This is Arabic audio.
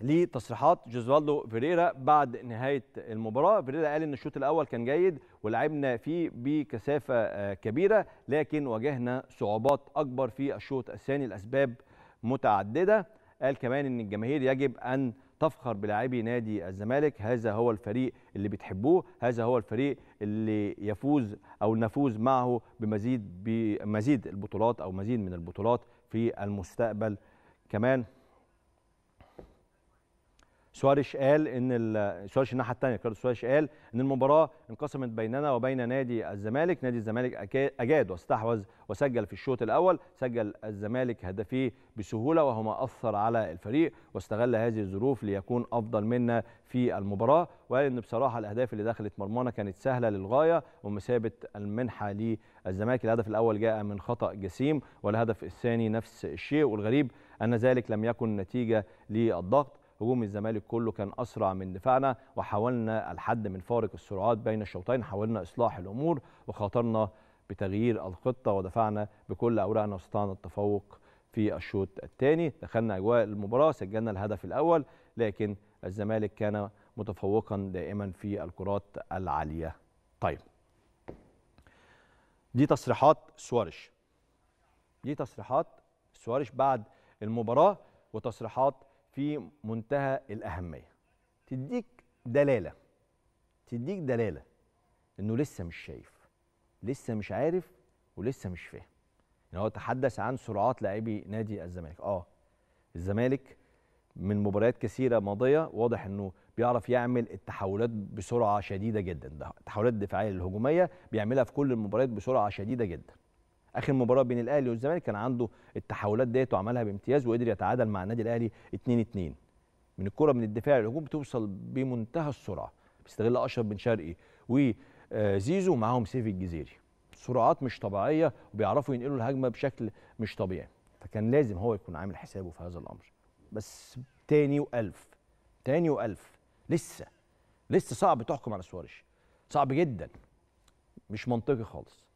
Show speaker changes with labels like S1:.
S1: لتصريحات جوزوالدو فيريرا بعد نهايه المباراه فيريرا قال ان الشوط الاول كان جيد ولعبنا فيه بكثافه آه، كبيره لكن واجهنا صعوبات اكبر في الشوط الثاني لاسباب متعدده قال كمان ان الجماهير يجب ان تفخر بلاعبي نادي الزمالك هذا هو الفريق اللي بتحبوه هذا هو الفريق اللي يفوز او نفوز معه بمزيد بمزيد البطولات او مزيد من البطولات في المستقبل كمان سواريش قال ان سواريش الناحيه الثانيه كارلوس سواريش قال ان المباراه انقسمت بيننا وبين نادي الزمالك، نادي الزمالك اجاد واستحوذ وسجل في الشوط الاول، سجل الزمالك هدفيه بسهوله وهما اثر على الفريق واستغل هذه الظروف ليكون افضل منا في المباراه، وقال ان بصراحه الاهداف اللي دخلت مرمانا كانت سهله للغايه ومثابه المنحه للزمالك، الهدف الاول جاء من خطا جسيم والهدف الثاني نفس الشيء والغريب ان ذلك لم يكن نتيجه للضغط. هجوم الزمالك كله كان اسرع من دفاعنا وحاولنا الحد من فارق السرعات بين الشوطين حاولنا اصلاح الامور وخاطرنا بتغيير الخطه ودفعنا بكل اوراقنا واستطعنا التفوق في الشوط الثاني دخلنا اجواء المباراه سجلنا الهدف الاول لكن الزمالك كان متفوقا دائما في الكرات العاليه طيب دي تصريحات سوارش دي تصريحات سوارش بعد المباراه وتصريحات في منتهى الاهميه تديك دلاله تديك دلاله انه لسه مش شايف لسه مش عارف ولسه مش فاهم يعني هو تحدث عن سرعات لاعبي نادي الزمالك اه الزمالك من مباريات كثيره ماضيه واضح انه بيعرف يعمل التحولات بسرعه شديده جدا ده التحولات الدفاعيه الهجومية بيعملها في كل المباريات بسرعه شديده جدا اخر مباراه بين الاهلي والزمالك كان عنده التحولات ديت وعملها بامتياز وقدر يتعادل مع النادي الاهلي 2 2 من الكره من الدفاع للهجوم بتوصل بمنتهى السرعه بيستغل اشرف بن شرقي وزيزو معاهم سيف الجزيري سرعات مش طبيعيه وبيعرفوا ينقلوا الهجمه بشكل مش طبيعي فكان لازم هو يكون عامل حسابه في هذا الامر بس تاني والف تاني والف لسه لسه صعب تحكم على سواريش صعب جدا مش منطقي خالص